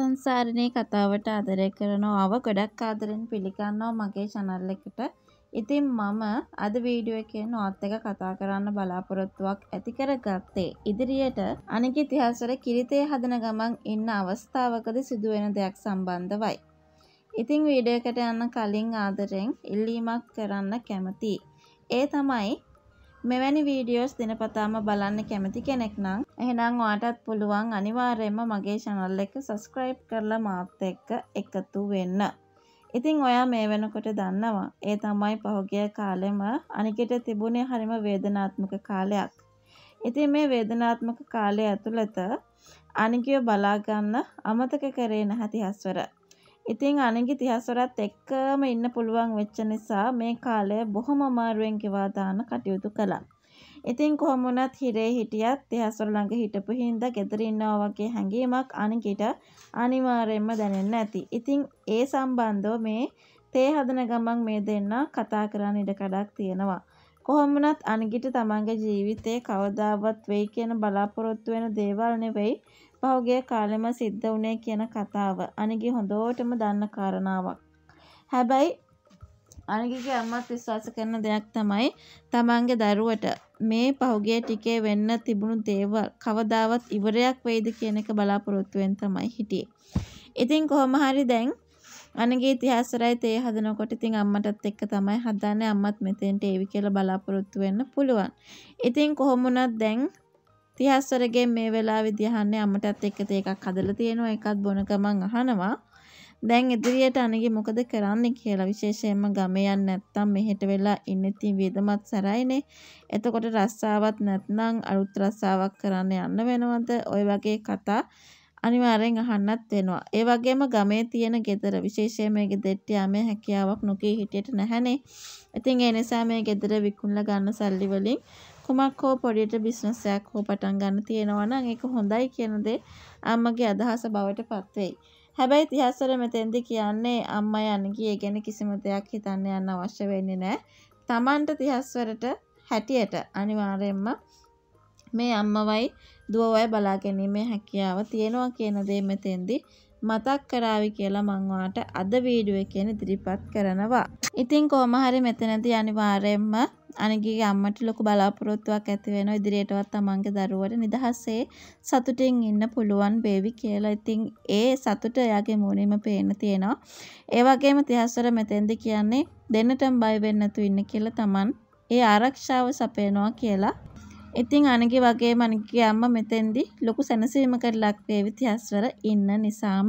සංසාරණය කතාවට ආදරය කරනවාව ගොඩක් ආදරෙන් පිළිගන්නවා මගේ channel එකට. ඉතින් මම අද වීඩියෝ එකේ නොත් එක කතා කරන්න බලාපොරොත්තුවක් ඇති කරගත්තේ. ඉදිරියට අනික ඉතිහාසවල කිරිතේ හදන ගමන් ඉන්න අවස්ථාවකදී සිදුවෙන දෙයක් සම්බන්ධවයි. ඉතින් වීඩියෝ එකට යන්න කලින් ආදරෙන් ඉල්ලීමක් කරන්න කැමතියි. ඒ තමයි මෙවැනි වීඩියෝස් දිනපතාම බලන්න කැමති කෙනෙක් නම් එහෙනම් ඔයාටත් පුළුවන් අනිවාර්යයෙන්ම මගේ channel එක subscribe කරලා මාත් එක්ක එකතු වෙන්න. ඉතින් ඔයා මේ වෙනකොට දන්නවා ඒ තමයි පහුගිය කාලෙම අනිකට තිබුණේ හරිම වේදනාත්මක කාලයක්. ඉතින් මේ වේදනාත්මක කාලය ඇතුළත අනිකය බලාගන්න අමතක කරේ නැහැති හස්වර. ඉතින් අනගේ තිහස්වරත් එක්කම ඉන්න පුළුවන් වෙච්ච නිසා මේ කාලය බොහොම අමාරුවෙන් ගෙවාදාන කටයුතු කළා. ඉතින් කොහොම වුණත් හිරේ හිටියත් තිහස්වර ළඟ හිටපු හින්දා ගෙදර ඉන්නවා වගේ හැඟීමක් අනගිට අනිවාර්යෙන්ම දැනෙන්න ඇති. ඉතින් ඒ සම්බන්ධව මේ තේ හදන ගමන් මේ දෙන්නා කතා කරන්න ඉඩ කඩක් තියෙනවා. කොහොම වුණත් අනගිට තමන්ගේ ජීවිතේ කවදාවත් වෙයි කියන බලාපොරොත්තු වෙන දේවල් නෙවෙයි පහුගිය කාලෙම සිද්ධ වුණේ කියන කතාව අනිගේ හොඳෝටම දන්න කාරණාවක්. හැබැයි අනිගගේ අම්මත් විශ්වාස කරන දෙයක් තමයි තමන්ගේ දරුවට මේ පහුගේ ටිකේ වෙන්න තිබුණු දේවල් කවදාවත් ඉවරයක් වෙයිද කියන එක බලාපොරොත්තුවෙන් තමයි හිටියේ. ඉතින් කොහොම හරි දැන් අනගේ ඉතිහාසරයි තේ හදනකොට ඉතින් අම්මටත් එක්ක තමයි හදන්නේ අම්මත් මෙතෙන්ට ඒවි කියලා බලාපොරොත්තු වෙන්න පුළුවන්. ඉතින් කොහොමුණත් දැන් තිහස්වරගේ මේ වෙලා විදිහන්නේ අමටත් එක්ක ඒකක් හදල තියෙනවා එකත් බොන ගමන් අහනවා දැන් ඉදිරියට අනගේ මොකද කරන්න කියලා විශේෂයෙන්ම ගමයන් නැත්තම් මෙහෙට වෙලා ඉන්නති වේදමත් සැරයිනේ එතකොට රස්සාවත් නැත්නම් අලුත් රස්සාවක් කරන්න යන්න වෙනවද ඔය වගේ කතා අනිවාරයෙන් අහන්නත් වෙනවා ඒ වගේම ගමේ තියෙන ගෙදර විශේෂයෙන් මේ ගෙදෙට්ටියාමේ හැකියාවක් නොකී හිටියට නැහැනේ ඉතින් ඒ නිසා මේ ගෙදර විකුණලා ගන්න සල්ලි වලින් කුමක් හෝ පොඩියට බිස්නසයක් හෝ පටන් ගන්න තියෙනවනම් ඒක හොඳයි කියනදේ අම්මගේ අදහස බවට පත්වෙයි. හැබැයි තිහස්සර මෙතෙන්දි කියන්නේ අම්ම යනගේ ගැන කිසිම දෙයක් හිතන්න යන්න අවශ්‍ය වෙන්නේ නෑ. තමන්ට තිහස්වරට හැටියට අනිවාරයෙන්ම මේ අම්මවයි දුවවයි බලා ගැනීමේ හැකියාව තියෙනවා කියන දේ මෙතෙන්දි මතක් කරාවි කියලා මං වාට අද වීඩියෝ එකෙන් ඉදිරිපත් කරනවා. ඉතින් කොහොම හරි මෙතනදී අනිවාර්යයෙන්ම අනගිගේ අම්මට ලොකු බලාපොරොත්තුවක් ඇති වෙනවා ඉදිරියටවත් තමන්ගේ දරුවට නිදහසේ සතුටින් ඉන්න පුළුවන් වේවි කියලා. ඉතින් ඒ සතුට එයාගේ මූණේම පේන්න තියෙනවා. ඒ වගේම තිහස්වර මෙතෙන්දී කියන්නේ දෙන්නටම බය වෙන්නේ නැතු ඉන්න කියලා තමන් ඒ ආරක්ෂාව සපයනවා කියලා ඉතින් අනගේ වගේ මනගේ අම්ම මෙතෙන්දි ලොකු සැනසීමකට ලක්වේවි තිහස්වර ඉන්න නිසාම.